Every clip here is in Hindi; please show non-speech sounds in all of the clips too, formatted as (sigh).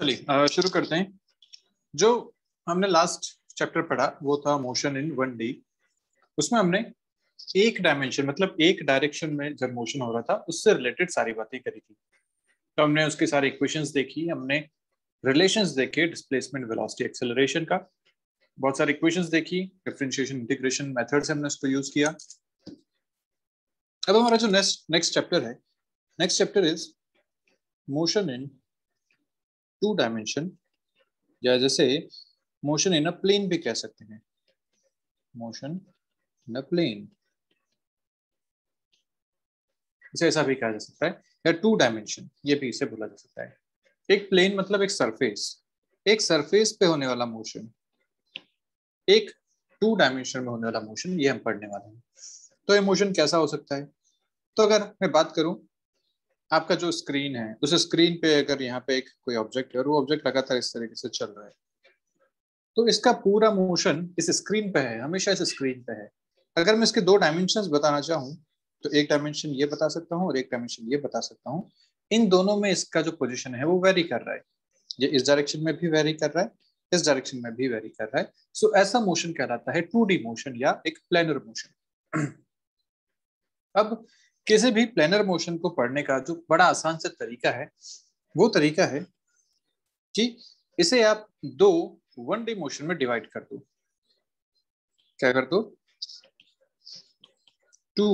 चलिए शुरू करते हैं जो हमने लास्ट चैप्टर पढ़ा वो था मोशन इन वन डी उसमें हमने एक डायमेंशन मतलब एक डायरेक्शन में जब मोशन हो रहा था उससे रिलेटेड सारी बातें करी थी तो हमने उसके सारे इक्वेशंस देखी हमने रिलेशंस देखे डिस्प्लेसमेंट वेलोसिटी एक्सेलरेशन का बहुत सारे इक्वेशंस देखी डिफ्रेंशिएशन इंटीग्रेशन मेथड हमने उसको यूज किया अब हमारा जो नेक्स्ट नेक्स्ट चैप्टर है next chapter is motion in two dimension या जैसे मोशन इन अ प्लेन भी कह सकते हैं मोशन इन अ प्लेन इसे ऐसा भी कहा जा सकता है या टू डायमेंशन ये भी इसे बोला जा सकता है एक प्लेन मतलब एक सरफेस एक सरफेस पे होने वाला मोशन एक टू डायमेंशन में होने वाला मोशन ये हम पढ़ने वाले हैं तो ये मोशन कैसा हो सकता है तो अगर मैं बात करूं आपका जो स्क्रीन है उस स्क्रीन पे अगर यहाँ पे एक कोई ऑब्जेक्ट है और वो ऑब्जेक्ट लगातार इस तरीके से चल रहा है तो इसका पूरा मोशन इस स्क्रीन पे है हमेशा इस स्क्रीन पे है अगर मैं इसके दो डायमेंशन बताना चाहूँ तो एक डायमेंशन ये बता सकता हूँ और एक डायमेंशन ये बता सकता हूँ इन दोनों में इसका जो पोजिशन है वो वेरी कर रहा है ये इस डायरेक्शन में भी वेरी कर रहा है इस डायरेक्शन में भी वेरी कर रहा है सो so, ऐसा मोशन कहलाता है टू मोशन या एक प्लेनर मोशन (clears throat) अब किसी भी प्लेनर मोशन को पढ़ने का जो बड़ा आसान से तरीका है वो तरीका है कि इसे आप दो वन डी मोशन में डिवाइड कर दो क्या कर दो टू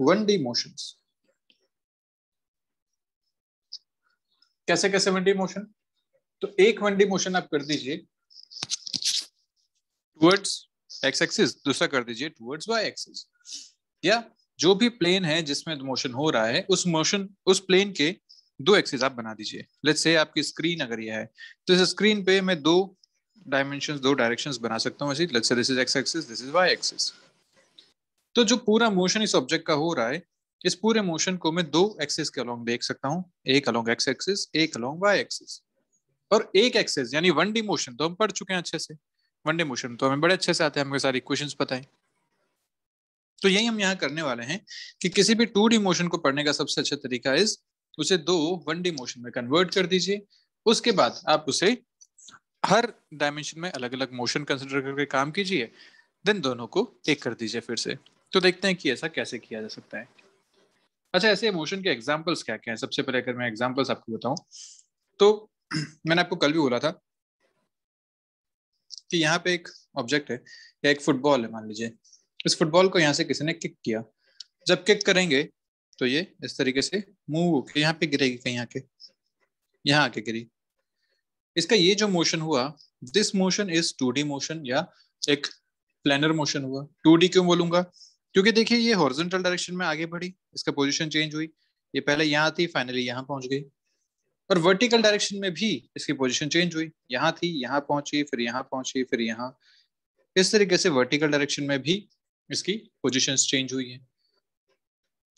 वन डी मोशन कैसे कैसे वन डी मोशन तो एक वन डी मोशन आप कर दीजिए टूवर्ड्स एक्स एक्सिस दूसरा कर दीजिए टूवर्ड्स वाई एक्सिस या जो भी प्लेन है जिसमें मोशन हो रहा है उस मोशन उस प्लेन के दो एक्सिस आप बना दीजिए लेट्स से आपकी स्क्रीन अगर यह है तो इस स्क्रीन पे मैं दो डायमेंशन दो डायरेक्शन बना सकता हूँ let's say this is X axis this is Y axis तो जो पूरा मोशन इस ऑब्जेक्ट का हो रहा है इस पूरे मोशन को मैं दो एक्सेस के अलोंग देख सकता हूँ एक अलोंग एक्स एक्सिस एक अलोंग वाई एक्सिस और एक एक्सेस यानी वन डी मोशन तो हम पढ़ चुके हैं अच्छे से वन डी मोशन तो हमें बड़े अच्छे से आते हैं हमको सारी क्वेश्चन पता है तो यही हम यहाँ करने वाले हैं कि किसी भी टू डी मोशन को पढ़ने का सबसे अच्छा तरीका इस उसे दो वन डी मोशन में कन्वर्ट कर दीजिए उसके बाद आप उसे हर डायमेंशन में अलग अलग मोशन कंसिडर करके काम कीजिए देन दोनों को एक कर दीजिए फिर से तो देखते हैं कि ऐसा कैसे किया जा सकता है अच्छा ऐसे मोशन के एग्जाम्पल्स क्या क्या हैं सबसे पहले अगर मैं एग्जाम्पल्स आपको बताऊं तो (clears throat) मैंने आपको कल भी बोला था कि यहाँ पे एक ऑब्जेक्ट है या एक फुटबॉल है मान लीजिए इस फुटबॉल को यहाँ से किसी ने किक किया जब किक करेंगे तो ये इस तरीके से मूव होके यहाँ पे गिरेगी कहीं आके यहाँ आके गिरी इसका ये जो मोशन हुआ this motion is two motion या एक प्लानर मोशन हुआ टू क्यों बोलूंगा क्योंकि देखिए ये हॉर्जेंटल डायरेक्शन में आगे बढ़ी इसका पोजिशन चेंज हुई ये पहले यहाँ थी फाइनली यहाँ पहुंच गई और वर्टिकल डायरेक्शन में भी इसकी पोजीशन चेंज हुई यहाँ थी यहाँ पहुंची फिर यहाँ पहुंची फिर यहाँ इस तरीके से वर्टिकल डायरेक्शन में भी इसकी पोजिशन चेंज हुई है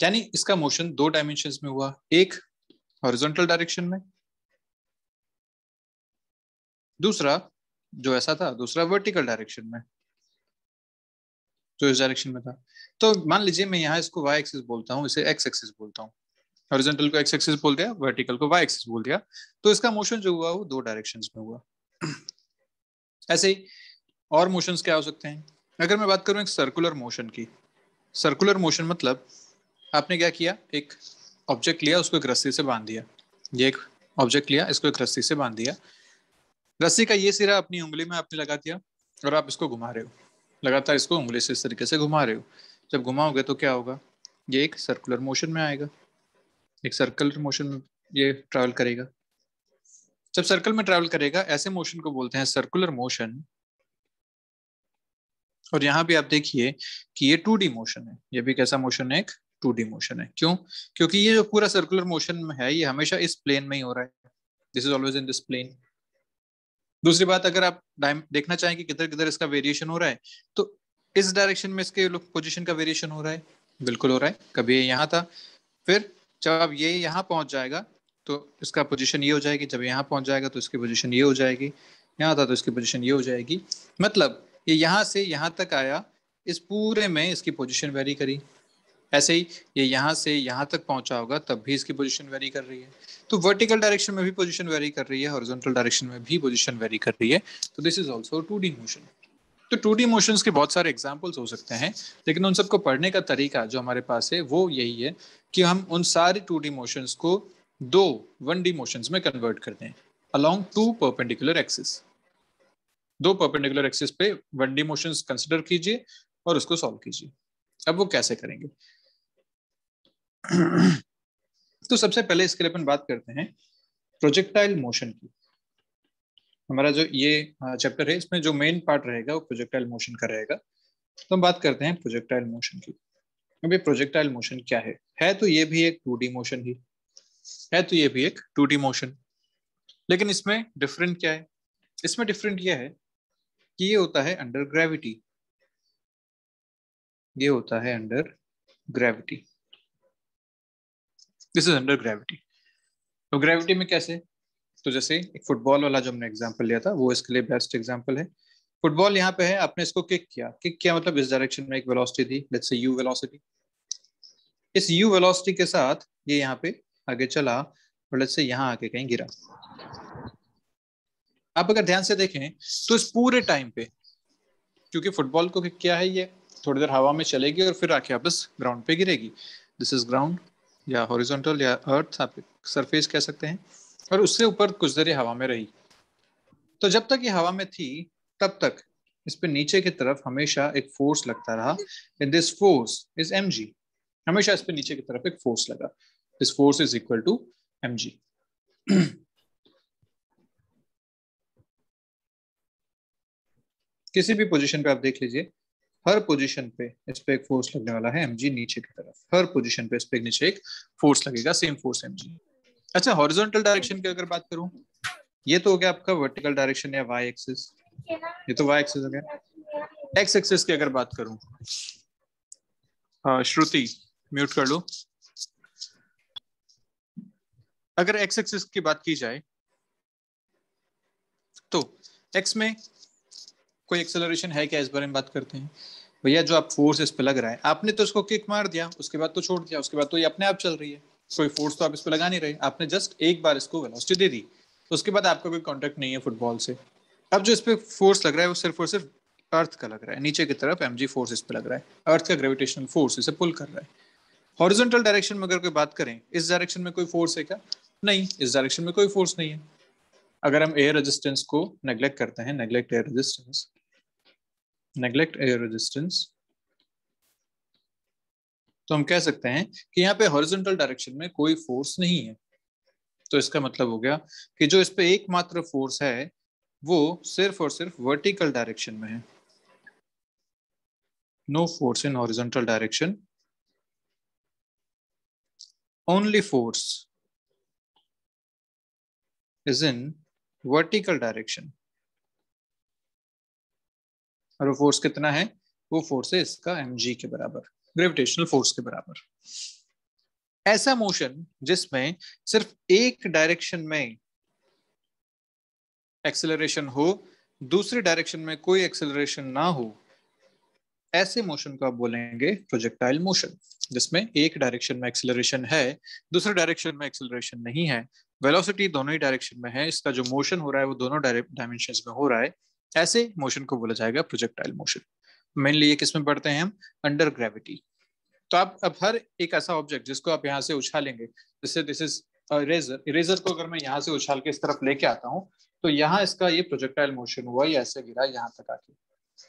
यानी इसका मोशन दो डायमेंशन में हुआ एक हॉरिजॉन्टल डायरेक्शन में दूसरा जो ऐसा था दूसरा वर्टिकल डायरेक्शन में जो इस डायरेक्शन में था तो मान लीजिए मैं यहां इसको वाई एक्सिस बोलता हूँ इसे एक्स एक्सिस बोलता हूं हॉरिजॉन्टल को एक्स एक्सिस बोल दिया वर्टिकल को वाई एक्सिस बोल दिया तो इसका मोशन जो हुआ वो दो डायरेक्शन में हुआ (clears throat) ऐसे ही और मोशन क्या हो सकते हैं अगर मैं बात करूँ एक सर्कुलर मोशन की सर्कुलर मोशन मतलब आपने क्या किया एक ऑब्जेक्ट लिया उसको एक रस्सी से बांध दिया ये एक ऑब्जेक्ट लिया इसको एक रस्सी से बांध दिया रस्सी का ये सिरा अपनी उंगली में आपने लगा दिया और आप इसको घुमा रहे हो लगातार इसको उंगली से इस तरीके से घुमा रहे हो जब घुमाओगे तो क्या होगा ये एक सर्कुलर मोशन में आएगा एक सर्कुलर मोशन में ये ट्रैवल करेगा जब सर्कल में ट्रैवल करेगा ऐसे मोशन को बोलते हैं सर्कुलर मोशन और यहाँ भी आप देखिए कि ये टू डी मोशन है ये भी कैसा मोशन है एक टू डी मोशन है क्यों क्योंकि ये जो पूरा सर्कुलर मोशन है ये हमेशा इस प्लेन में ही हो रहा है this is always in this plane दूसरी बात अगर आप देखना चाहें कि किधर किधर इसका वेरिएशन हो रहा है तो इस डायरेक्शन में इसके पोजिशन का वेरिएशन हो रहा है बिल्कुल हो रहा है कभी ये यहाँ था फिर जब आप ये यहाँ पहुंच जाएगा तो इसका पोजीशन ये हो जाएगी जब यहाँ पहुंच जाएगा तो इसकी पोजीशन ये हो जाएगी यहाँ था तो इसकी पोजीशन ये हो जाएगी मतलब ये यहाँ से यहाँ तक आया इस पूरे में इसकी पोजीशन वेरी करी ऐसे ही ये यहाँ से यहाँ तक पहुँचा होगा तब भी इसकी पोजीशन वेरी कर रही है तो वर्टिकल डायरेक्शन में भी पोजीशन वेरी कर रही है हॉरिजॉन्टल डायरेक्शन में भी पोजीशन वेरी कर रही है तो this is also two D motion तो टू डी मोशन के बहुत सारे एग्जाम्पल्स हो सकते हैं लेकिन उन सबको पढ़ने का तरीका जो हमारे पास है वो यही है कि हम उन सारे टू डी मोशन को दो वन डी मोशन में कन्वर्ट कर दें अलॉन्ग टू परपेंडिकुलर एक्सिस दो परपेंडिकुलर एक्सिस पे वन डी मोशन कंसिडर कीजिए और उसको सॉल्व कीजिए अब वो कैसे करेंगे तो सबसे पहले इसके लिए अपन बात करते हैं प्रोजेक्टाइल मोशन की हमारा जो ये चैप्टर है इसमें जो मेन पार्ट रहेगा वो प्रोजेक्टाइल मोशन का रहेगा तो हम बात करते हैं प्रोजेक्टाइल मोशन की अब ये प्रोजेक्टाइल मोशन क्या है है तो ये भी एक टू मोशन ही है तो ये भी एक टू मोशन लेकिन इसमें डिफरेंट क्या है इसमें डिफरेंट यह है कि ये होता है अंडर ग्रेविटी ये होता है under gravity this is under gravity तो ग्रेविटी में कैसे तो जैसे एक फुटबॉल वाला जो हमने एग्जाम्पल लिया था वो इसके लिए बेस्ट एग्जाम्पल है फुटबॉल यहाँ पे है आपने इसको किक किया किक किया मतलब इस डायरेक्शन में एक वेलोसिटी थी लेट्स से यू वेलोसिटी इस यू वेलोसिटी के साथ ये यहाँ पे आगे चला और लेट्स से यहाँ आके कहीं गिरा आप अगर ध्यान से देखें तो इस पूरे टाइम पे क्योंकि फुटबॉल को क्या है ये थोड़ी देर हवा में चलेगी और फिर आके वापस ग्राउंड पे गिरेगी दिस इज ग्राउंड या हॉरिजॉन्टल या अर्थ आप सरफेस कह सकते हैं और उससे ऊपर कुछ देर हवा में रही तो जब तक ये हवा में थी तब तक इस पे नीचे की तरफ हमेशा एक फोर्स लगता रहा and this force is m हमेशा इस पे नीचे की तरफ एक फोर्स लगा this force is equal to m किसी भी पोजीशन पे आप देख लीजिए हर पोजीशन पे इस पे एक फोर्स लगने वाला है एमजी नीचे की तरफ हर पोजीशन पे इस पे नीचे एक फोर्स लगेगा सेम फोर्स एमजी अच्छा हॉरिजॉन्टल डायरेक्शन की अगर बात करूं ये तो हो गया आपका वर्टिकल डायरेक्शन या वाई एक्सिस ये तो वाई एक्सिस हो गया एक्स एक्सिस की अगर बात करूं हाँ श्रुति म्यूट कर लो अगर एक्स एक्सिस की बात की जाए तो एक्स में कोई एक्सेलरेशन है क्या इस बारे में बात करते हैं भैया जो आप फोर्स इस पर लग रहा है आपने तो इसको किक मार दिया उसके बाद तो छोड़ दिया उसके बाद तो ये अपने आप चल रही है कोई फोर्स तो आप इस पर लगा नहीं रहे आपने जस्ट एक बार इसको वेलोसिटी दे दी तो उसके बाद आपका कोई कॉन्टेक्ट नहीं है फुटबॉल से अब जो इस पर फोर्स लग रहा है वो सिर्फ और सिर्फ अर्थ का लग रहा है नीचे की तरफ एम फोर्स इस पर लग रहा है अर्थ का ग्रेविटेशनल फोर्स इसे पुल कर रहा है हॉरिजेंटल डायरेक्शन में अगर कोई बात करें इस डायरेक्शन में कोई फोर्स है क्या नहीं इस डायरेक्शन में कोई फोर्स नहीं है अगर हम एयर रेजिस्टेंस को नेग्लेक्ट करते हैं neglect air resistance neglect air resistance तो हम कह सकते हैं कि यहाँ पे हॉरिजॉन्टल डायरेक्शन में कोई फोर्स नहीं है तो इसका मतलब हो गया कि जो इस पे एकमात्र फोर्स है वो सिर्फ और सिर्फ वर्टिकल डायरेक्शन में है no force in horizontal direction only force is in vertical direction और वो फोर्स कितना है वो फोर्स है इसका एम के बराबर ग्रेविटेशनल फोर्स के बराबर ऐसा मोशन जिसमें सिर्फ एक डायरेक्शन में एक्सेलरेशन हो दूसरे डायरेक्शन में कोई एक्सेलरेशन ना हो ऐसे मोशन को आप बोलेंगे प्रोजेक्टाइल मोशन जिसमें एक डायरेक्शन में एक्सेलरेशन है दूसरे डायरेक्शन में एक्सेलरेशन नहीं है वेलोसिटी दोनों ही डायरेक्शन में है इसका जो मोशन हो रहा है वो दोनों डायमेंशन में हो रहा है ऐसे मोशन को बोला जाएगा प्रोजेक्टाइल मोशन मेनली ये किसमें पढ़ते हैं हम अंडर ग्रेविटी तो आप अब हर एक ऐसा ऑब्जेक्ट जिसको आप यहाँ से उछालेंगे जिससे दिस इज इरेजर इरेजर को अगर मैं यहाँ से उछाल के इस तरफ लेके आता हूँ तो यहाँ इसका ये प्रोजेक्टाइल मोशन हुआ ये ऐसे गिरा यहाँ तक आके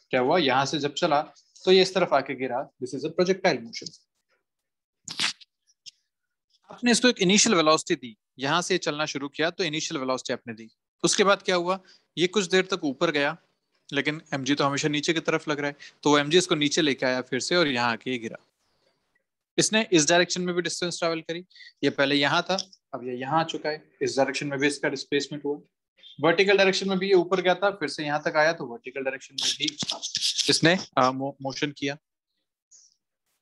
क्या हुआ यहाँ से जब चला तो ये इस तरफ आके गिरा this is a projectile motion आपने इसको एक इनिशियल वेलोसिटी दी यहां से चलना शुरू किया तो इनिशियल वेलोसिटी आपने दी उसके बाद क्या हुआ ये कुछ देर तक ऊपर गया लेकिन एम तो हमेशा नीचे की तरफ लग रहा है तो वो एम इसको नीचे लेके आया फिर से और यहाँ आके ये गिरा इसने इस डायरेक्शन में भी डिस्टेंस ट्रेवल करी ये पहले यहाँ था अब ये यहाँ आ चुका है इस डायरेक्शन में भी इसका डिस्प्लेसमेंट हुआ वर्टिकल डायरेक्शन में भी ये ऊपर गया था फिर से यहाँ तक आया तो वर्टिकल डायरेक्शन में भी इसने मोशन किया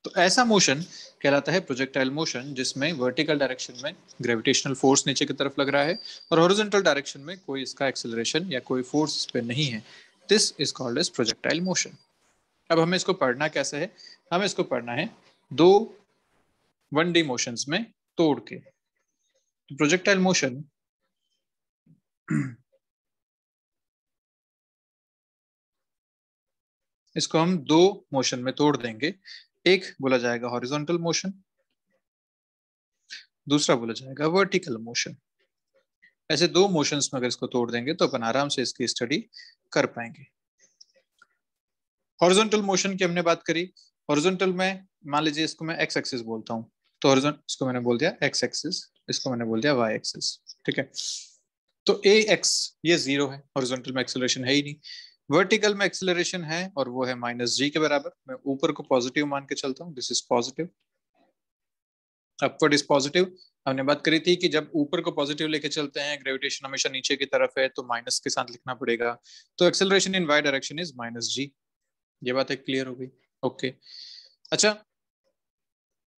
तो ऐसा मोशन कहलाता है प्रोजेक्टाइल मोशन जिसमें वर्टिकल डायरेक्शन में ग्रेविटेशनल फोर्स नीचे की तरफ लग रहा है और हॉरिजॉन्टल डायरेक्शन में कोई इसका एक्सेलरेशन या कोई फोर्स पे नहीं है this is called as projectile motion अब हमें इसको पढ़ना कैसे है हमें इसको पढ़ना है दो वन डी मोशन में तोड़ के प्रोजेक्टाइल तो मोशन (clears throat) इसको हम दो मोशन में तोड़ देंगे एक बोला जाएगा हॉरिजॉन्टल मोशन दूसरा बोला जाएगा वर्टिकल मोशन ऐसे दो मोशंस में अगर इसको तोड़ देंगे तो अपन आराम से इसकी स्टडी कर पाएंगे हॉरिजॉन्टल मोशन की हमने बात करी हॉरिजॉन्टल में मान लीजिए इसको मैं एक्स एक्सिस बोलता हूँ तो हॉरिजॉन इसको मैंने बोल दिया एक्स एक्सिस इसको मैंने बोल दिया वाई एक्सिस ठीक है तो ए एक्स ये जीरो है हॉरिजॉन्टल में एक्सेलरेशन है ही नहीं वर्टिकल में एक्सेलरेशन है और वो है माइनस जी के बराबर मैं ऊपर को पॉजिटिव मान के चलता हूँ this is positive upward is positive हमने बात करी थी कि जब ऊपर को पॉजिटिव लेके चलते हैं ग्रेविटेशन हमेशा नीचे की तरफ है तो माइनस के साथ लिखना पड़ेगा तो acceleration in y direction is minus g ये बात है क्लियर हो गई ओके अच्छा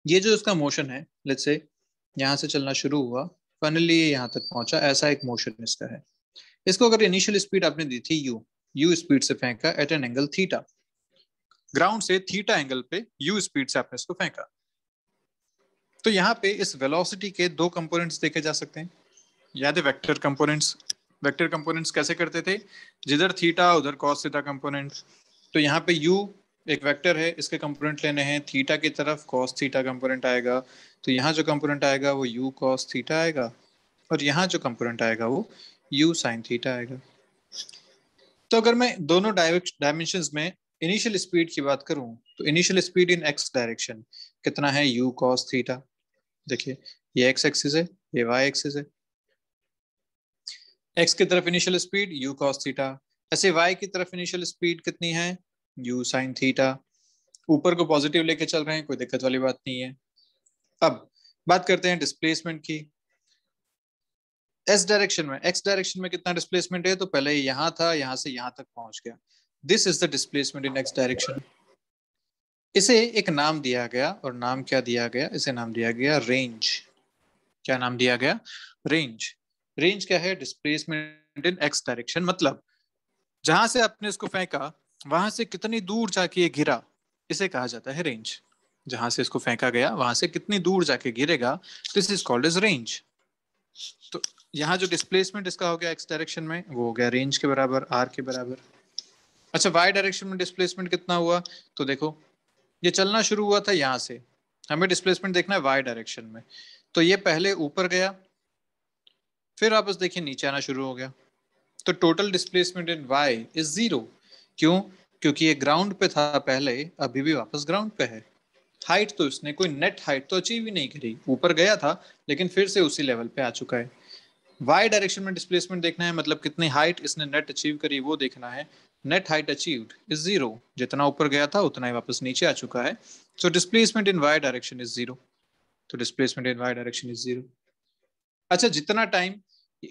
ये जो इसका मोशन है लेट्स से यहां से चलना शुरू हुआ फाइनली ये यहां तक पहुंचा ऐसा एक मोशन इसका है इसको अगर इनिशियल स्पीड आपने दी थी यू यू स्पीड से फेंका at an angle theta ground से थीटा एंगल पे यू स्पीड से आपने इसको फेंका तो यहाँ पे इस वेलोसिटी के दो कंपोनेंट्स देखे जा सकते हैं याद है वेक्टर कंपोनेंट्स वेक्टर कंपोनेंट्स कैसे करते थे जिधर थीटा उधर कॉस थीटा कंपोनेंट तो यहाँ पे u एक वेक्टर है इसके कंपोनेंट लेने हैं थीटा की तरफ कॉस थीटा कंपोनेंट आएगा तो यहाँ जो कंपोनेंट आएगा वो u कॉस थीटा आएगा और यहाँ जो कंपोनेंट आएगा वो u साइन थीटा आएगा तो अगर मैं दोनों डायमेंशन में इनिशियल स्पीड की बात करूं तो initial speed in x direction कितना है यू कॉस थीटा देखिए ये एक्स एक्सिस है ये वाई एक्सिस है एक्स की तरफ initial speed u cos theta ऐसे वाई की तरफ इनिशियल स्पीड कितनी है यू साइन थीटा ऊपर को पॉजिटिव लेके चल रहे हैं कोई दिक्कत वाली बात नहीं है अब बात करते हैं डिस्प्लेसमेंट की एस डायरेक्शन में एक्स डायरेक्शन में कितना डिस्प्लेसमेंट है तो पहले यहां था यहां से यहां तक पहुंच गया this is the displacement in x direction इसे एक नाम दिया गया और नाम क्या दिया गया इसे नाम दिया गया रेंज क्या नाम दिया गया रेंज रेंज क्या है डिस्प्लेसमेंट इन एक्स डायरेक्शन मतलब जहां से आपने इसको फेंका वहां से कितनी दूर जाके ये गिरा इसे कहा जाता है रेंज जहां से इसको फेंका गया वहां से कितनी दूर जाके गिरेगा this is called is range तो यहाँ जो डिस्प्लेसमेंट इसका हो गया एक्स डायरेक्शन में वो हो गया रेंज के बराबर आर के बराबर अच्छा वाई डायरेक्शन में डिस्प्लेसमेंट कितना हुआ तो देखो ये चलना शुरू हुआ था यहाँ से हमें डिस्प्लेसमेंट देखना है वाई डायरेक्शन में तो ये पहले ऊपर गया फिर आप उस देखिए नीचे आना शुरू हो गया तो total displacement in y is zero क्यों क्योंकि ये ग्राउंड पे था पहले अभी भी वापस ग्राउंड पे है हाइट तो इसने कोई नेट हाइट तो अचीव ही नहीं करी ऊपर गया था लेकिन फिर से उसी लेवल पे आ चुका है वाई डायरेक्शन में डिस्प्लेसमेंट देखना है मतलब कितनी हाइट इसने नेट अचीव करी वो देखना है net height achieved is zero जितना ऊपर गया था उतना ही वापस नीचे आ चुका है so displacement in y direction is zero तो displacement in y direction is zero अच्छा जितना टाइम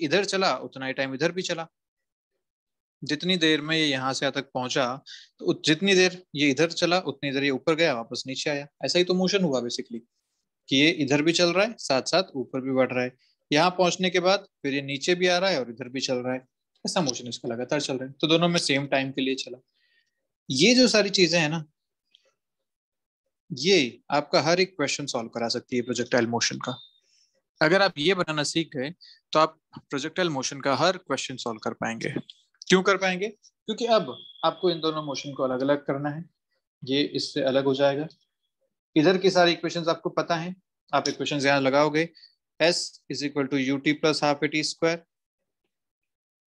इधर चला उतना ही टाइम इधर भी चला जितनी देर में ये यहाँ से यहाँ तक पहुंचा तो जितनी देर ये इधर चला उतनी देर ये ऊपर गया वापस नीचे आया ऐसा ही तो मोशन हुआ बेसिकली कि ये इधर भी चल रहा है साथ साथ ऊपर भी बढ़ रहा है यहाँ पहुंचने के बाद फिर ये नीचे भी आ रहा है और इधर भी चल रहा है ऐसा मोशन इसका लगातार चल रहा है तो दोनों में सेम टाइम के लिए चला ये जो सारी चीजें हैं ना ये आपका हर एक क्वेश्चन सॉल्व करा सकती है प्रोजेक्टाइल मोशन का अगर आप ये बनाना सीख गए तो आप प्रोजेक्टाइल मोशन का हर क्वेश्चन सॉल्व कर पाएंगे क्यों कर पाएंगे क्योंकि अब आपको इन दोनों मोशन को अलग अलग करना है ये इससे अलग हो जाएगा इधर की सारी इक्वेशंस आपको पता है आप इक्वेशंस यहाँ लगाओगे s is equal to u t plus half a t square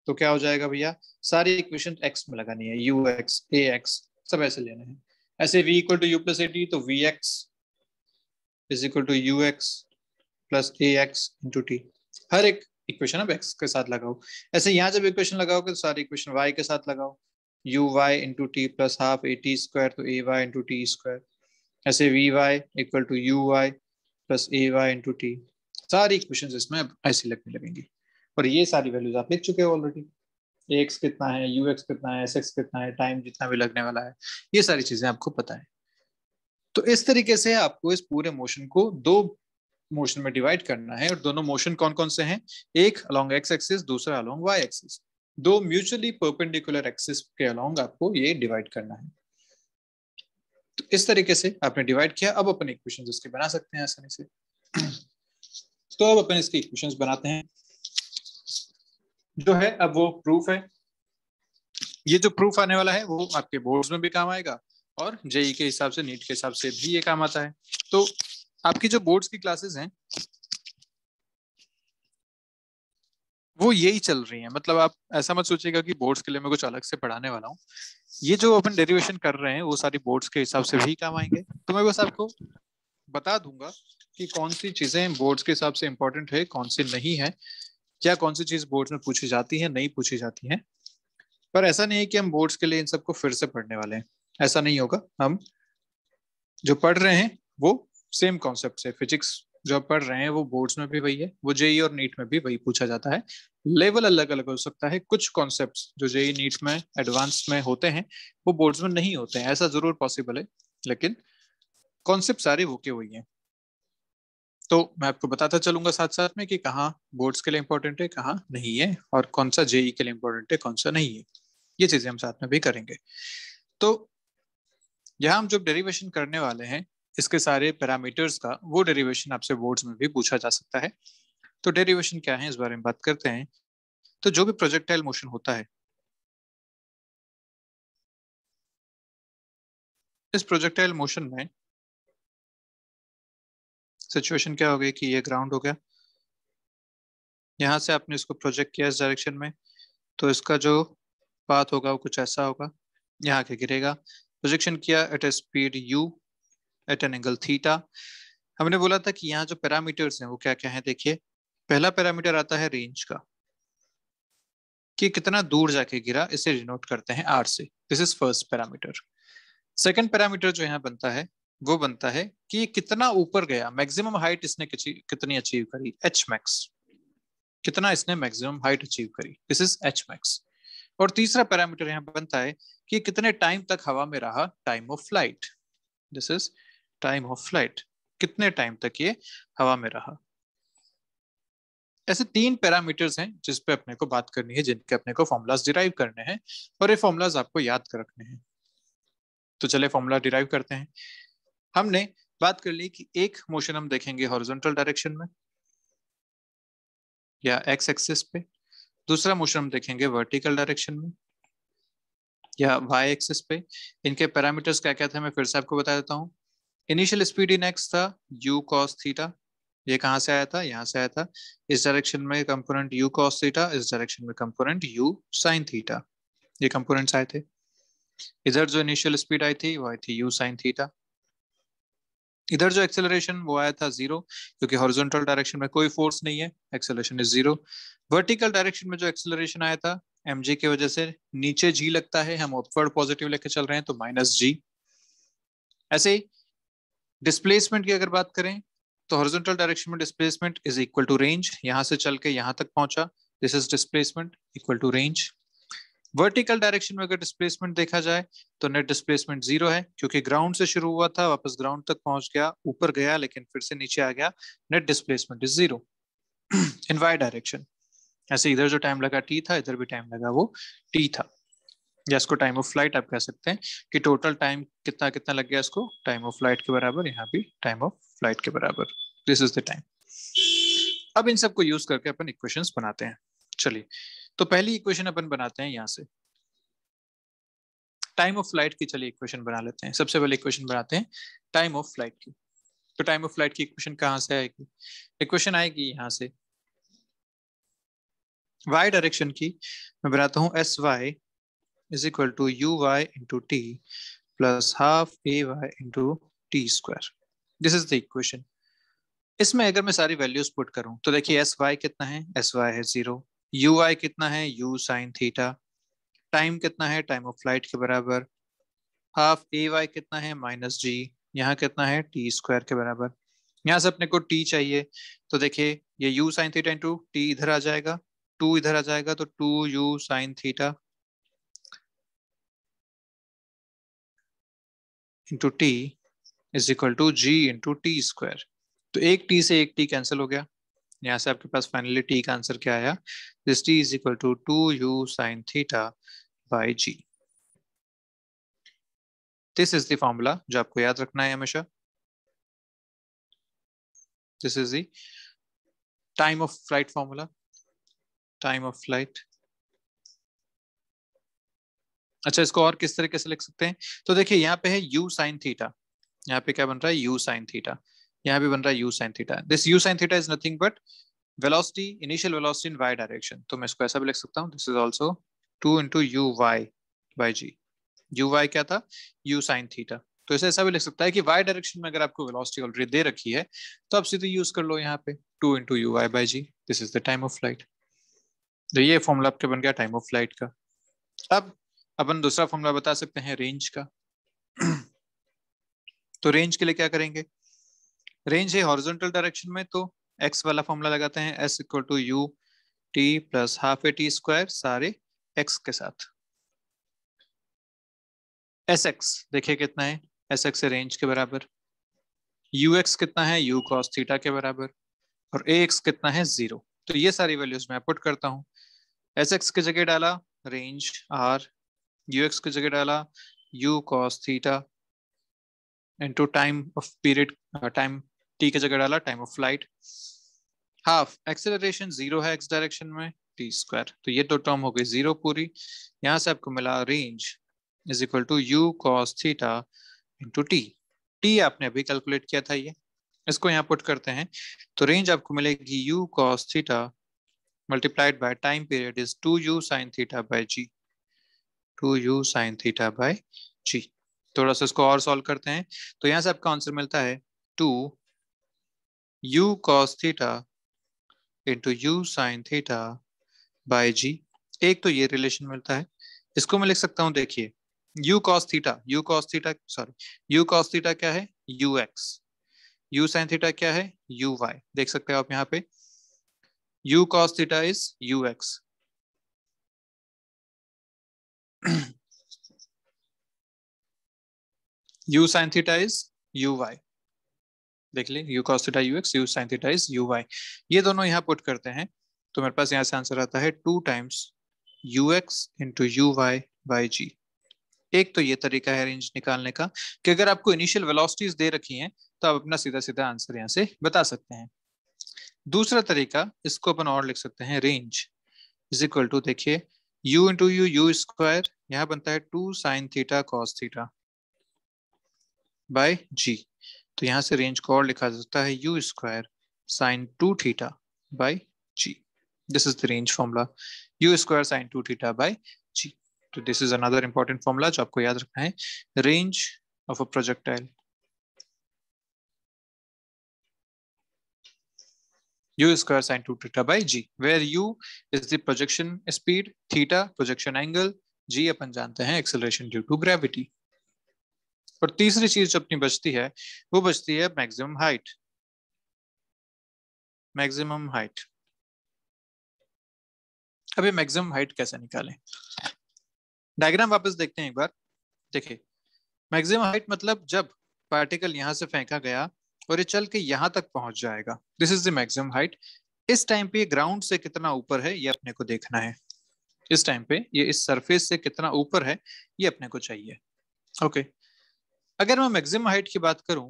तो क्या हो जाएगा भैया सारी इक्वेशन एक्स में लगानी है यू एक्स ए एक्स सब ऐसे लेने हैं ऐसे v equal to u plus a t तो v x is equal to u x plus a x into t हर एक इक्वेशन अब एक्स के साथ लगाओ ऐसे यहाँ जब इक्वेशन लगाओगे तो सारी इक्वेशन वाई के साथ लगाओ u y into t plus half a t square तो a y into t square ऐसे v y equal to u y plus a y into t सारी इक्वेशन इसमें ऐसी लगने लगेंगी और ये सारी वैल्यूज आप लिख चुके हो ऑलरेडी एक्स कितना है यू एक्स कितना है एस एक्स कितना है टाइम जितना भी लगने वाला है ये सारी चीजें आपको पता है तो इस तरीके से आपको इस पूरे मोशन को दो मोशन में डिवाइड करना है और दोनों मोशन कौन कौन से हैं एक अलोंग एक्स एक्सिस दूसरा अलोंग वाई एक्सिस दो म्यूचुअली परपेंडिकुलर एक्सिस के अलोंग आपको ये डिवाइड करना है तो इस तरीके से आपने डिवाइड किया अब अपन इक्वेशन इसके बना सकते हैं आसानी से तो अब अपन इसके इक्वेशन बनाते हैं जो है अब वो प्रूफ है ये जो प्रूफ आने वाला है वो आपके बोर्ड्स में भी काम आएगा और जेई e के हिसाब से नीट के हिसाब से भी ये काम आता है तो आपकी जो बोर्ड्स की क्लासेस हैं वो यही चल रही हैं मतलब आप ऐसा मत सोचिएगा कि बोर्ड्स के लिए मैं कुछ अलग से पढ़ाने वाला हूँ ये जो अपन डेरिवेशन कर रहे हैं वो सारी बोर्ड्स के हिसाब से भी काम आएंगे तो मैं बस आपको बता दूंगा कि कौन सी चीजें बोर्ड्स के हिसाब से इम्पोर्टेंट है कौन सी नहीं है क्या कौन सी चीज बोर्ड्स में पूछी जाती है नहीं पूछी जाती है पर ऐसा नहीं है कि हम बोर्ड्स के लिए इन सबको फिर से पढ़ने वाले हैं ऐसा नहीं होगा हम जो पढ़ रहे हैं वो सेम कॉन्सेप्ट से फिजिक्स जो पढ़ रहे हैं वो बोर्ड्स में भी वही है वो जेई e और नीट में भी वही पूछा जाता है लेवल अलग अलग हो सकता है कुछ कॉन्सेप्ट जो जेई नीट e, में एडवांस में होते हैं वो बोर्ड्स में नहीं होते हैं ऐसा जरूर पॉसिबल है लेकिन कॉन्सेप्ट सारे वो के वही हैं तो मैं आपको बताता चलूंगा साथ साथ में कि कहाँ बोर्ड्स के लिए इम्पोर्टेंट है कहाँ नहीं है और कौन सा जेई e के लिए इम्पोर्टेंट है कौन सा नहीं है ये चीजें हम साथ में भी करेंगे तो यहाँ हम जो डेरिवेशन करने वाले हैं इसके सारे पैरामीटर्स का वो डेरिवेशन आपसे बोर्ड्स में भी पूछा जा सकता है तो डेरिवेशन क्या है इस बारे में बात करते हैं तो जो भी प्रोजेक्टाइल मोशन होता है इस प्रोजेक्टाइल मोशन में सिचुएशन क्या हो गई कि ये ग्राउंड हो गया यहाँ से आपने इसको प्रोजेक्ट किया इस डायरेक्शन में तो इसका जो पाथ होगा वो कुछ ऐसा होगा यहाँ के गिरेगा प्रोजेक्शन किया at a speed u at an angle theta हमने बोला था कि यहाँ जो पैरामीटर्स हैं वो क्या क्या हैं देखिए पहला पैरामीटर आता है रेंज का कि कितना दूर जाके गिरा इसे डिनोट करते हैं आर से this is first parameter second parameter जो यहाँ बनता है वो बनता है कि ये कितना ऊपर गया मैक्सिमम हाइट इसने कितनी अचीव करी एच मैक्स कितना इसने मैक्सिमम हाइट अचीव करी दिस इज एच मैक्स और तीसरा पैरामीटर यहां बनता है कि कितने टाइम तक हवा में रहा time of flight this is time of flight कितने टाइम तक ये हवा में रहा ऐसे तीन पैरामीटर्स हैं जिस पे अपने को बात करनी है जिनके अपने को फॉर्मूलाज डिराइव करने हैं और ये फॉर्मूलाज आपको याद कर रखने हैं तो चले फॉर्मूला डिराइव करते हैं हमने बात कर ली कि एक मोशन हम देखेंगे हॉरिजॉन्टल डायरेक्शन में या एक्स एक्सिस पे दूसरा मोशन हम देखेंगे वर्टिकल डायरेक्शन में या वाई एक्सिस पे इनके पैरामीटर्स क्या क्या थे मैं फिर से आपको बता देता हूँ इनिशियल स्पीड इन एक्स था यू कॉस थीटा ये कहाँ से आया था यहाँ से आया था इस डायरेक्शन में कंपोनेंट यू कॉस थीटा इस डायरेक्शन में कंपोनेंट यू साइन थीटा ये कंपोनेंट्स आए थे इधर जो इनिशियल स्पीड आई थी वो आई थी यू साइन थीटा इधर जो एक्सेलरेशन वो आया था जीरो क्योंकि हॉरिजॉन्टल डायरेक्शन में कोई फोर्स नहीं है acceleration is zero vertical direction में जो एक्सेलरेशन आया था एम जी की वजह से नीचे जी लगता है हम अपवर्ड पॉजिटिव लेके चल रहे हैं तो माइनस जी ऐसे ही डिस्प्लेसमेंट की अगर बात करें तो हॉरिजॉन्टल डायरेक्शन में displacement is equal to range यहां से चल के यहां तक पहुंचा this is displacement equal to range vertical direction में अगर डिस्प्लेसमेंट देखा जाए तो नेट डिस्प्लेसमेंट जीरो है क्योंकि ग्राउंड से शुरू हुआ था वापस ग्राउंड तक पहुंच गया ऊपर गया लेकिन फिर से नीचे आ गया net displacement is zero in y direction ऐसे इधर जो टाइम लगा टी था इधर भी टाइम लगा वो टी था या इसको टाइम ऑफ फ्लाइट आप कह सकते हैं कि टोटल टाइम कितना कितना लग गया इसको टाइम ऑफ फ्लाइट के बराबर यहाँ भी टाइम ऑफ फ्लाइट के बराबर दिस इज द टाइम अब इन सबको यूज करके अपन इक्वेशंस बनाते हैं चलिए तो पहली इक्वेशन अपन बनाते हैं यहाँ से टाइम ऑफ फ्लाइट की चलिए इक्वेशन बना लेते हैं सबसे पहले इक्वेशन बनाते हैं टाइम ऑफ फ्लाइट की तो टाइम ऑफ फ्लाइट की इक्वेशन कहाँ से आएगी इक्वेशन आएगी यहाँ से वाई डायरेक्शन की मैं बनाता हूँ s y is equal to u y into t plus half a y into t square this is the equation इसमें अगर मैं सारी वैल्यूज पुट करूं तो देखिए एस वाई कितना है एस वाई है जीरो यू आई कितना है यू साइन थीटा टाइम कितना है टाइम ऑफ फ्लाइट के बराबर हाफ ए वाई कितना है माइनस जी यहाँ कितना है टी स्क्वायर के बराबर यहाँ से अपने को टी चाहिए तो देखिए ये u sine theta into t इधर आ जाएगा टू इधर आ जाएगा तो two u sine theta into t is equal to g into t square तो एक टी से एक टी कैंसिल हो गया यहाँ से आपके पास फाइनली टी का आंसर क्या आया This t is equal to 2u sin theta by g. This is the formula jo aapko yaad rakhna hai hamesha This is the time of flight formula. Time of flight. अच्छा इसको और किस तरीके से लिख सकते हैं तो देखिए यहाँ पे है u sin theta. यहाँ पे क्या बन रहा है u sin theta. यहाँ भी बन रहा है u sin theta. This u sin theta is nothing but velocity initial velocity in y direction to तो main इसको ऐसा भी लिख सकता हूँ this is also two into u y by g u y क्या था तो इसे ऐसा भी लिख सकता है कि y डायरेक्शन में अगर आपको वेलोसिटी ऑलरेडी दे रखी है तो आप सीधे यूज कर लो यहाँ पे 2 into u y by g this is the time of flight तो ये फॉर्मूला आपके बन गया टाइम ऑफ फ्लाइट का अब अपन दूसरा फॉर्मूला बता सकते हैं रेंज का (clears throat) तो रेंज के लिए क्या करेंगे रेंज है हॉरिजॉन्टल डायरेक्शन में तो एक्स वाला फॉर्मूला लगाते हैं s equal to u t plus half a t square सारे एक्स के साथ एस एक्स देखिए कितना है एस एक्स रेंज के बराबर यू एक्स कितना है यू कॉस थीटा के बराबर और ए एक्स कितना है जीरो तो ये सारी वैल्यूज मैं पुट करता हूँ एस एक्स की जगह डाला रेंज आर यू एक्स की जगह डाला u cos theta into time of period time t के जगह डाला time of flight half acceleration zero है एक्स डायरेक्शन में टी स्क्वायर तो ये दो टर्म हो गई जीरो पूरी यहां से आपको मिला range is equal to u cos theta into t t आपने अभी कैलकुलेट किया था ये इसको यहाँ पुट करते हैं तो रेंज आपको मिलेगी u cos theta multiplied by time period is two u sine theta by g two u sine theta by g थोड़ा सा इसको और सॉल्व करते हैं तो यहाँ से आपका आंसर मिलता है two u cos theta into u sin theta by g एक तो ये रिलेशन मिलता है इसको मैं लिख सकता हूं देखिए u cos theta u cos theta sorry u cos theta क्या है ux u sin theta क्या है uy देख सकते हैं आप यहां पे u cos theta is ux u sin theta is uy देख ले u cos theta u x u sine theta is u y ये दोनों यहाँ पुट करते हैं तो मेरे पास यहाँ से आंसर आता है two times u x into u y y g एक तो ये तरीका है रेंज निकालने का कि अगर आपको इनिशियल वेलोसिटीज दे रखी हैं तो आप अपना सीधा सीधा आंसर यहाँ से बता सकते हैं दूसरा तरीका इसको अपन और लिख सकते हैं रेंज इज इक्वल टू देखिए u into u u square यहाँ बनता है two sine theta cos theta by g तो यहां से रेंज को और लिखा जा सकता है u square sine two theta by g this is the range formula u square sine two theta by g तो this is another important formula जो आपको याद रखना है range of a projectile u square sin 2 theta by g where u is the projection speed theta projection angle g अपन जानते हैं acceleration due to gravity और तीसरी चीज जो अपनी बचती है वो बचती है मैक्सिमम हाइट मैक्सिमम हाइट अब ये मैक्सिमम हाइट कैसे निकालें डायग्राम वापस देखते हैं एक बार देखिए मैक्सिमम हाइट मतलब जब पार्टिकल यहां से फेंका गया और ये चल के यहां तक पहुंच जाएगा this is the maximum height इस टाइम पे ग्राउंड से कितना ऊपर है ये अपने को देखना है इस टाइम पे ये इस सरफेस से कितना ऊपर है ये अपने को चाहिए ओके okay. अगर मैं मैक्सिमम हाइट की बात करूं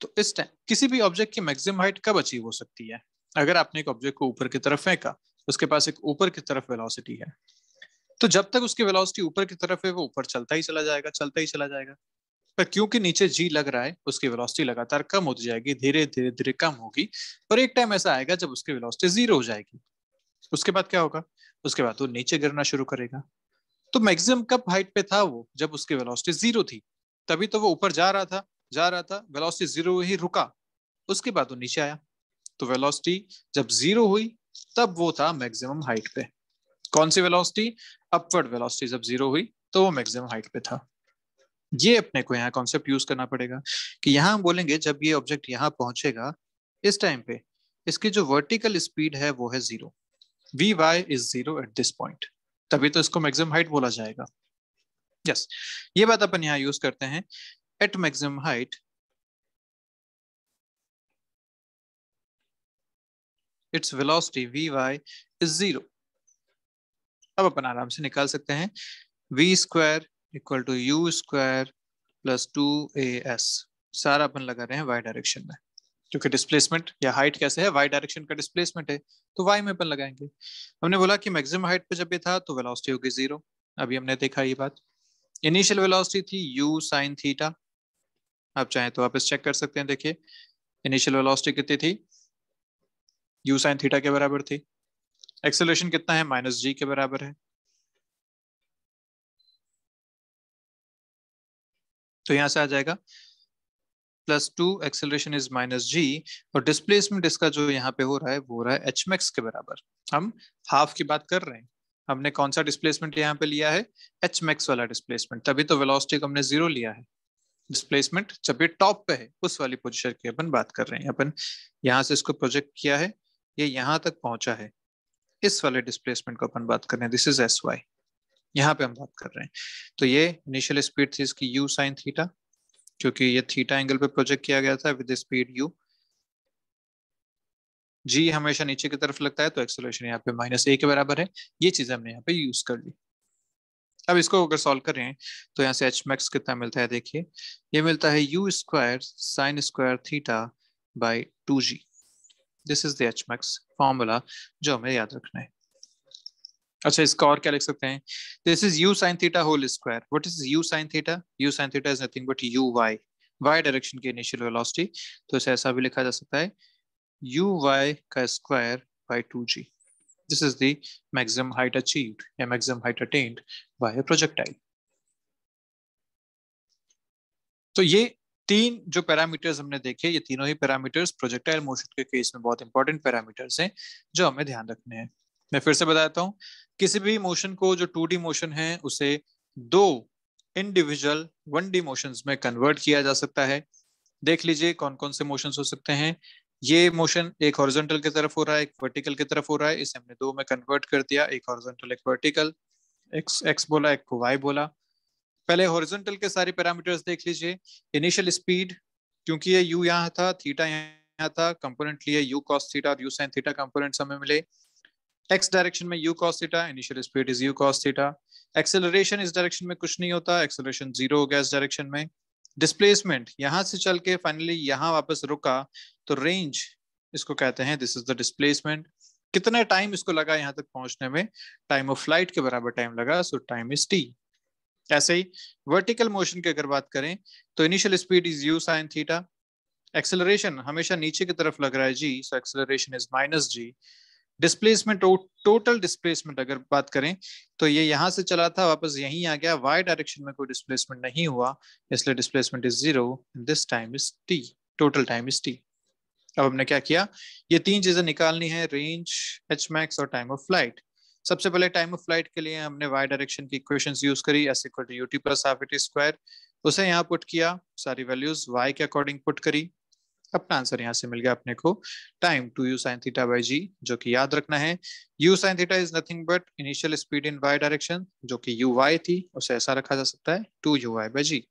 तो इस टाइम किसी भी ऑब्जेक्ट की मैक्सिमम हाइट कब अचीव हो सकती है अगर आपने एक ऑब्जेक्ट को ऊपर की तरफ फेंका उसके पास एक ऊपर की तरफ वेलोसिटी है तो जब तक उसकी वेलोसिटी ऊपर की तरफ है वो ऊपर चलता ही चला जाएगा चलता ही चला जाएगा पर क्योंकि नीचे जी लग रहा है उसकी वेलोसिटी लगातार कम होती जाएगी धीरे धीरे धीरे कम होगी और एक टाइम ऐसा आएगा जब उसकी वेलोसिटी जीरो हो जाएगी उसके बाद क्या होगा उसके बाद वो नीचे गिरना शुरू करेगा तो मैक्सिमम कब हाइट पे था वो जब उसकी वेलोसिटी जीरो थी तभी तो वो ऊपर जा रहा था जा रहा था वेलोसिटी जीरो ही रुका उसके बाद वो नीचे आया तो वेलोसिटी जब जीरो हुई तब वो था मैक्सिमम हाइट पे कौन सी वेलोसिटी अपवर्ड वेलोसिटी जब जीरो हुई तो वो मैक्सिमम हाइट पे था ये अपने को यहाँ कॉन्सेप्ट यूज करना पड़ेगा कि यहाँ हम बोलेंगे जब ये ऑब्जेक्ट यहाँ पहुंचेगा इस टाइम पे इसकी जो वर्टिकल स्पीड है वो है zero v y is zero at this point तभी तो इसको मैक्सिमम हाइट बोला जाएगा यस ये बात अपन यहाँ यूज करते हैं at maximum height its velocity v y is zero अब अपन आराम से निकाल सकते हैं v square equal to u square plus two a s सारा अपन लगा रहे हैं वाई डायरेक्शन में क्योंकि डिस्प्लेसमेंट या हाइट कैसे है वाई डायरेक्शन का डिस्प्लेसमेंट है तो वाई में अपन लगाएंगे हमने बोला कि मैक्सिमम हाइट पे जब ये था तो वेलोसिटी होगी जीरो अभी हमने देखा ये बात इनिशियल वेलोसिटी थी u साइन थीटा आप चाहें तो आप इस चेक कर सकते हैं देखिए इनिशियल वेलोसिटी कितनी थी u साइन थीटा के बराबर थी एक्सेलेशन कितना है माइनस जी के बराबर है तो यहां से आ जाएगा plus two acceleration is minus g और डिस्प्लेसमेंट इसका जो यहाँ पे हो रहा है वो हो रहा है एच के बराबर हम हाफ की बात कर रहे हैं हमने कौन सा डिस्प्लेसमेंट यहाँ पे लिया है एच मैक्स वाला डिस्प्लेसमेंट तभी तो वेलोसिटी को हमने जीरो लिया है डिस्प्लेसमेंट जब ये टॉप पे है उस वाली पोजिशन की अपन बात कर रहे हैं अपन यहाँ से इसको प्रोजेक्ट किया है ये यह यहाँ तक पहुंचा है इस वाले डिस्प्लेसमेंट को अपन बात कर रहे हैं दिस इज एस वाई यहाँ पे हम बात कर रहे हैं तो ये इनिशियल स्पीड थी इसकी यू साइन थीटा क्योंकि ये थीटा एंगल पे प्रोजेक्ट किया गया था विद स्पीड यू जी हमेशा नीचे की तरफ लगता है तो एक्सेलरेशन यहाँ पे माइनस ए के बराबर है ये चीज हमने यहाँ पे यूज कर ली अब इसको अगर सॉल्व कर रहे हैं तो यहाँ से एच मैक्स कितना मिलता है देखिए ये मिलता है u square sine square theta by two g this is the h max formula जो हमें याद रखना है अच्छा इसका और क्या लिख सकते हैं this is u sine theta whole square what is u sine theta u sine theta is nothing but u y y direction की इनिशियल वेलोसिटी तो इसे ऐसा भी लिखा जा सकता है uy का square by 2g. This is the maximum height achieved and maximum height attained by a projectile. तो ये तीन जो पैरामीटर्स हमने देखे ये तीनों ही पैरामीटर्स प्रोजेक्टाइल मोशन के केस में बहुत इंपॉर्टेंट पैरामीटर्स हैं जो हमें ध्यान रखने हैं मैं फिर से बताता हूँ किसी भी मोशन को जो टू मोशन है उसे दो इंडिविजुअल वन डी मोशन में कन्वर्ट किया जा सकता है देख लीजिए कौन कौन से मोशन हो सकते हैं ये मोशन एक हॉरिजॉन्टल की तरफ हो रहा है एक वर्टिकल की तरफ हो रहा है इसे हमने दो में कन्वर्ट कर दिया एक हॉरिजॉन्टल एक वर्टिकल एक्स एक्स बोला एक को वाई बोला पहले हॉरिजॉन्टल के सारे पैरामीटर्स देख लीजिए इनिशियल स्पीड क्योंकि ये यू यहाँ था थीटा यहाँ था कंपोनेंट लिए यू कॉस थीटा और यू साइन थीटा कंपोनेंट हमें मिले एक्स डायरेक्शन में u cos theta initial speed is u cos theta acceleration इस डायरेक्शन में कुछ नहीं होता एक्सेलरेशन जीरो हो गया इस डायरेक्शन में डिस्प्लेसमेंट यहाँ से चल के फाइनली यहाँ वापस रुका तो रेंज इसको कहते हैं दिस इज द डिस्प्लेसमेंट कितना टाइम इसको लगा यहां तक पहुंचने में टाइम ऑफ फ्लाइट के बराबर टाइम लगा सो टाइम इज टी ऐसे ही वर्टिकल मोशन की अगर बात करें तो initial speed is u sine theta acceleration हमेशा नीचे की तरफ लग रहा है g so acceleration is minus g displacement total displacement अगर बात करें तो ये यहां से चला था वापस यहीं आ गया वाई डायरेक्शन में कोई डिस्प्लेसमेंट नहीं हुआ इसलिए displacement is zero this time is t total time is t अब हमने क्या किया ये तीन चीजें निकालनी है रेंज एच मैक्स और टाइम ऑफ फ्लाइट सबसे पहले टाइम ऑफ फ्लाइट के लिए हमने वाई डायरेक्शन की इक्वेशंस यूज करी s equal to u t plus half at square उसे यहाँ पुट किया सारी वैल्यूज वाई के अकॉर्डिंग पुट करी अपना आंसर यहाँ से मिल गया अपने को time two u sine theta by g जो कि याद रखना है u sine theta is nothing but initial speed in y direction जो कि यू वाई थी उसे ऐसा रखा जा सकता है two u y by g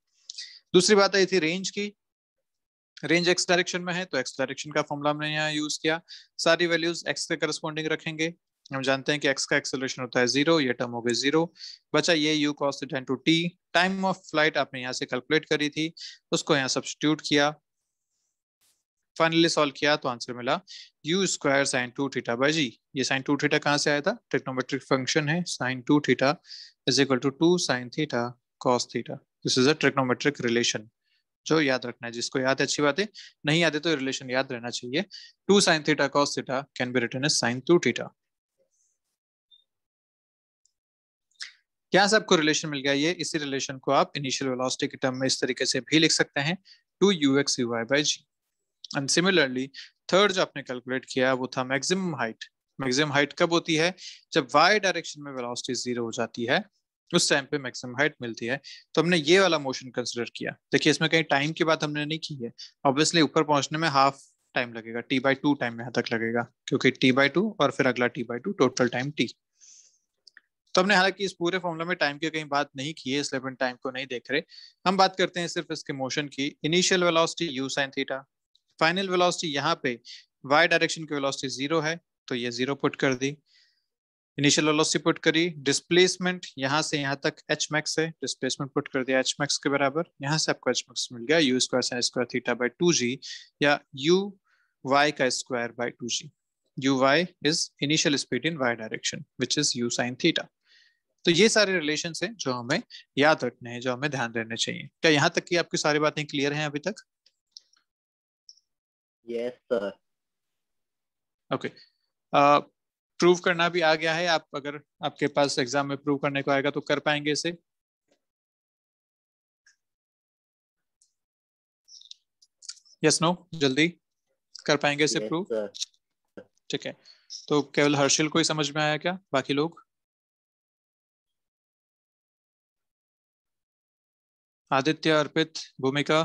दूसरी बात आई थी रेंज की रेंज एक्स डायरेक्शन में है तो एक्स डायरेक्शन का फॉर्मुला हमने यहाँ यूज किया सारी वैल्यूज एक्स के करस्पॉन्डिंग रखेंगे हम जानते हैं कि एक्स का एक्सेलरेशन होता है जीरो ये टर्म हो गए जीरो बचा ये u cos ten two t time of flight आपने यहाँ से कैलकुलेट करी थी उसको यहाँ सब्सटीट्यूट किया फाइनली सॉल्व किया तो आंसर मिला u square sine two theta by g ये साइन टू थीटा कहाँ से आया था ट्रिग्नोमेट्रिक फंक्शन है sine two theta is equal to two sine theta cos theta this is a trigonometric relation जो याद रखना है जिसको याद अच्छी बात है नहीं याद है तो रिलेशन याद रहना चाहिए two sine theta cos theta can be return as sine two theta क्या से आपको रिलेशन मिल गया ये इसी रिलेशन को आप इनिशियल वेलोसिटी के टर्म में इस तरीके से भी लिख सकते हैं two u x u y by g and similarly third जो आपने कैलकुलेट किया वो था मैक्सिमम हाइट मैक्सिमम हाइट कब होती है जब वाई डायरेक्शन में वेलोसिटी जीरो हो जाती है उस टाइम पे मैक्सिमम हाइट मिलती है तो हमने ये वाला मोशन कंसिडर किया देखिए इसमें कहीं टाइम की बात हमने नहीं की है ऑब्वियसली ऊपर पहुंचने में हाफ टाइम लगेगा टी बाई टू टाइम यहाँ तक लगेगा क्योंकि टी बाई टू और फिर अगला t by two total time t तो हमने हालांकि इस पूरे फॉर्मुला में टाइम की कहीं बात नहीं की है इसलिए अपन टाइम को नहीं देख रहे हम बात करते हैं सिर्फ इसके मोशन की initial velocity u sine theta final velocity यहाँ पे वाई डायरेक्शन की वेलोसिटी जीरो है तो ये जीरो पुट कर दी इनिशियल वेलोसिटी पुट करी डिस्प्लेसमेंट यहाँ से यहाँ तक एच मैक्स है डिस्प्लेसमेंट पुट कर दिया एच मैक्स के बराबर यहाँ से आपको एच मैक्स मिल गया u square sine square theta by two g या यू वाई का square by two g u y is initial speed in y direction which is u sine theta तो ये सारे रिलेशन है जो हमें याद रखने हैं जो हमें ध्यान देने चाहिए क्या यहाँ तक की आपकी सारी बातें क्लियर हैं अभी तक यस सर ओके प्रूव करना भी आ गया है आप अगर आपके पास एग्जाम में प्रूव करने को आएगा तो कर पाएंगे इसे यस नो जल्दी कर पाएंगे इसे प्रूव ठीक है तो केवल हर्षिल को ही समझ में आया क्या बाकी लोग आदित्य अर्पित भूमिका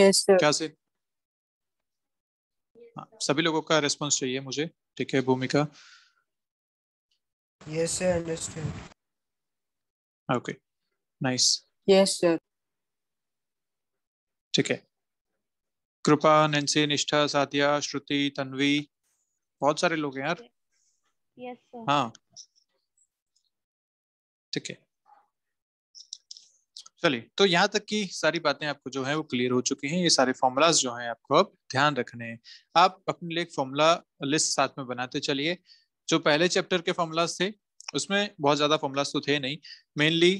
yes, क्या से हाँ, सभी लोगों का रेस्पॉन्स चाहिए मुझे ठीक है भूमिका Yes, sir. Understood. Okay, nice. Yes, sir. ठीक है कृपा नैन्सी निष्ठा सादिया श्रुति तन्वी बहुत सारे लोग हैं यार yes, sir. हाँ ठीक है चलिए तो यहाँ तक की सारी बातें आपको जो है वो क्लियर हो चुकी हैं ये सारे फॉर्मूलाज जो हैं आपको अब ध्यान रखने हैं आप अपने लिए फॉर्मूला लिस्ट साथ में बनाते चलिए जो पहले चैप्टर के फॉर्मूलाज थे उसमें बहुत ज्यादा फॉर्मूलाज तो थे नहीं मेनली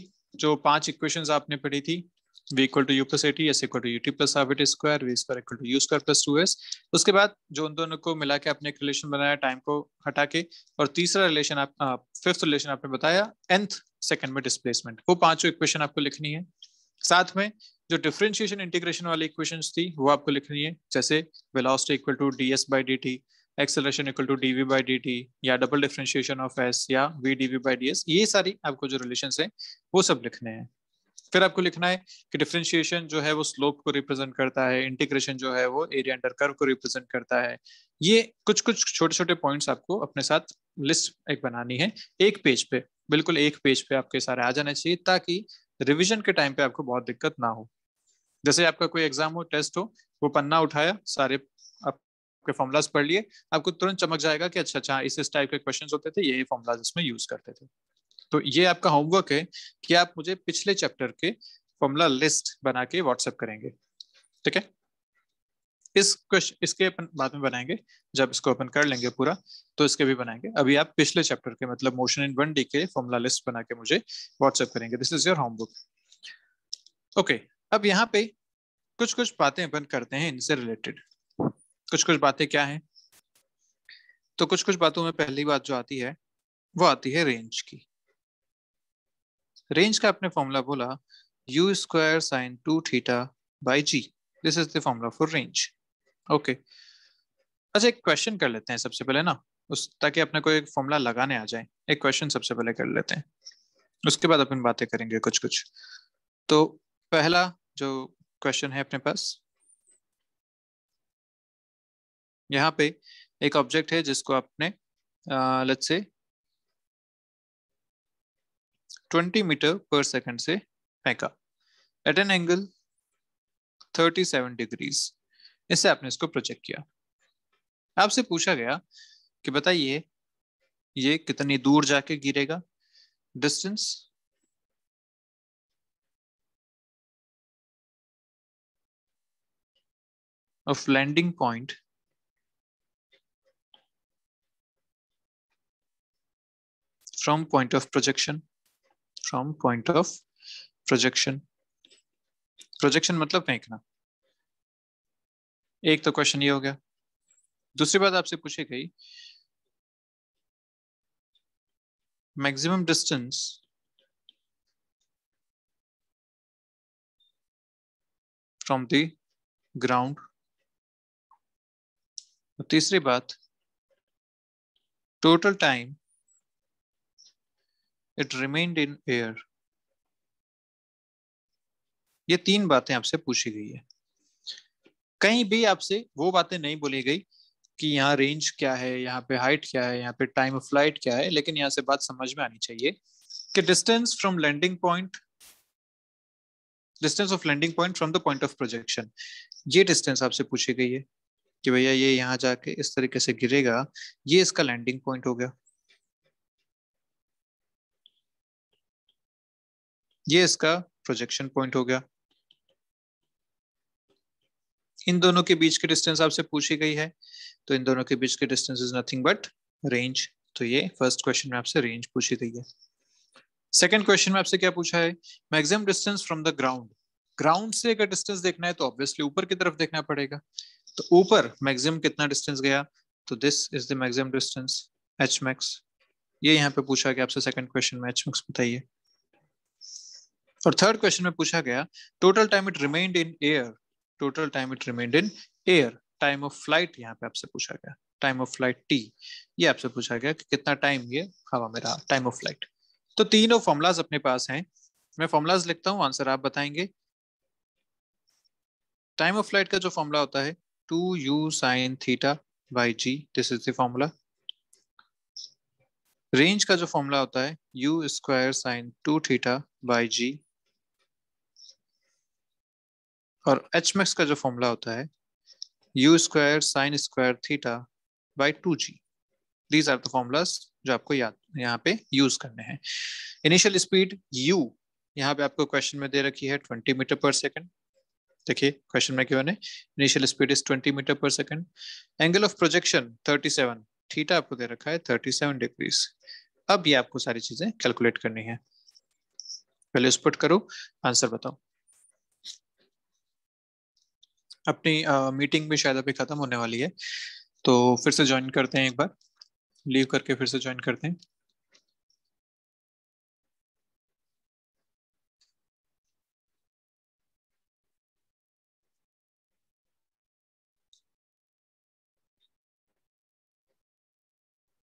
जो पांच इक्वेशंस आपने पढ़ी थी v उसके बाद जो उन दोनों को मिला के आपने एक रिलेशन बनाया टाइम को हटा के और तीसरा रिलेशन आप फिफ्थ रिलेशन आपने बताया एंथ सेकंड में डिस्प्लेसमेंट वो पांचों इक्वेशन आपको लिखनी है साथ में जो डिफ्रेंशिएशन इंटीग्रेशन वाली इक्वेशंस थी वो आपको लिखनी है जैसे velocity equal to d s by d t acceleration equal to d v by d t या डबल डिफ्रेंशिएशन ऑफ एस या v d v by d s ये सारी आपको जो रिलेशन है वो सब लिखने हैं फिर आपको लिखना है कि डिफ्रेंशिएशन जो है वो स्लोप को रिप्रेजेंट करता है इंटीग्रेशन जो है वो एरिया अंडर कर्व को रिप्रेजेंट करता है ये कुछ कुछ छोटे छोटे पॉइंट्स आपको अपने साथ लिस्ट एक बनानी है एक पेज पे बिल्कुल एक पेज पे आपके सारे आ जाने चाहिए ताकि रिविजन के टाइम पे आपको बहुत दिक्कत ना हो जैसे आपका कोई एग्जाम हो टेस्ट हो वो पन्ना उठाया सारे आपके फॉर्मुलाज पढ़ लिए आपको तुरंत चमक जाएगा कि अच्छा अच्छा इस इस टाइप के क्वेश्चन होते थे यही फॉर्मुलाज इसमें यूज करते थे तो ये आपका होमवर्क है कि आप मुझे पिछले चैप्टर के फॉर्मूला लिस्ट बना के व्हाट्सएप करेंगे ठीक है इस क्वेश्चन इसके अपन बाद में बनाएंगे जब इसको ओपन कर लेंगे पूरा तो इसके भी बनाएंगे अभी आप पिछले चैप्टर के मतलब मोशन इन वन डी के फॉर्मूला लिस्ट बना के मुझे व्हाट्सएप करेंगे this is your homework okay अब यहाँ पे कुछ कुछ बातें अपन करते हैं इनसे रिलेटेड कुछ कुछ बातें क्या हैं तो कुछ कुछ बातों में पहली बात जो आती है वो आती है रेंज की रेंज का आपने फॉर्मूला बोला u square sine two theta by g this is the formula for range okay अच्छा एक क्वेश्चन कर लेते हैं सबसे पहले ना उस ताकि अपने को एक फॉर्मूला लगाने आ जाए एक क्वेश्चन सबसे पहले कर लेते हैं उसके बाद अपन बातें करेंगे कुछ कुछ तो पहला जो क्वेश्चन है अपने पास यहाँ पे एक ऑब्जेक्ट है जिसको आपने लेट्स से 20 मीटर पर सेकंड से फेंका एट एन एंगल 37 डिग्रीज इससे आपने इसको प्रोजेक्ट किया आपसे पूछा गया कि बताइए ये कितनी दूर जाके गिरेगा distance of landing point from point of projection from point of projection projection मतलब फेंकना एक तो क्वेश्चन ये हो गया दूसरी बात आपसे पूछी गई maximum distance from the ground तीसरी बात total time it remained in air ये तीन बातें आपसे पूछी गई है कहीं भी आपसे वो बातें नहीं बोली गई कि यहाँ रेंज क्या है यहाँ पे हाइट क्या है यहाँ पे टाइम ऑफ फ्लाइट क्या है लेकिन यहाँ से बात समझ में आनी चाहिए कि distance from landing point distance of landing point from the point of projection ये डिस्टेंस आपसे पूछी गई है कि भैया ये यहाँ जाके इस तरीके से गिरेगा ये इसका लैंडिंग पॉइंट हो गया ये इसका प्रोजेक्शन पॉइंट हो गया इन दोनों के बीच की डिस्टेंस आपसे पूछी गई है तो इन दोनों के बीच की distance is nothing but range तो ये फर्स्ट क्वेश्चन में आपसे रेंज पूछी गई है सेकेंड क्वेश्चन में आपसे क्या पूछा है maximum distance from the ground ground से अगर डिस्टेंस देखना है तो ऑब्वियसली ऊपर की तरफ देखना पड़ेगा तो ऊपर मैक्सिमम कितना डिस्टेंस गया तो this is the maximum distance h max ये यहाँ पे पूछा गया आपसे सेकंड क्वेश्चन में एच मैक्स बताइए और थर्ड क्वेश्चन में पूछा गया total time it remained in air total time it remained in air time of flight यहाँ पे आपसे पूछा गया टाइम ऑफ फ्लाइट टी ये आपसे पूछा गया कि कितना टाइम ये हवा में रहा टाइम ऑफ फ्लाइट तो तीनों फॉर्मुलाज अपने पास हैं मैं फॉर्मुलाज लिखता हूँ आंसर आप बताएंगे टाइम ऑफ फ्लाइट का जो फॉर्मूला होता है two u sine theta by g this is the formula range का जो फॉर्मूला होता है u square sine two theta by g और एच मैक्स का जो फॉर्मूला होता है u square sine square theta by two g these are the formulas जो आपको याद यहाँ पे यूज करने हैं इनिशियल स्पीड यू यहाँ पे आपको क्वेश्चन में दे रखी है ट्वेंटी मीटर पर सेकेंड देखिए क्वेश्चन में क्यों initial speed is twenty metre per second angle of projection thirty seven theta आपको दे रखा है थर्टी सेवन डिग्रीज अब ये आपको सारी चीजें कैलकुलेट करनी है पहले स्पुट करो आंसर बताओ अपनी मीटिंग भी शायद अभी ख़त्म होने वाली है तो फिर से ज्वाइन करते हैं एक बार लीव करके फिर से ज्वाइन करते हैं